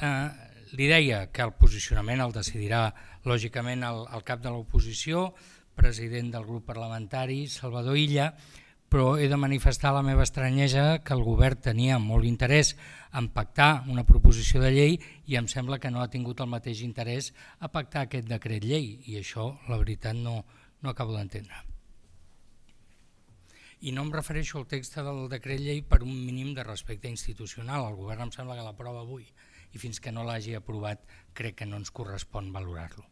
Eh, li deia que el posicionament el decidirà lògicament el, el cap de l'oposició, president del grup parlamentari, Salvador Illa, però he de manifestar la meva estranyesa que el govern tenia molt interès en pactar una proposició de llei i em sembla que no ha tingut el mateix interès a pactar aquest decret llei i això, la veritat, no, no acabo d'entendre. I no em refereixo al text del decret llei per un mínim de respecte institucional. El govern em sembla que l'aprova avui, i fins que no l'hagi aprovat crec que no ens correspon valorar-lo.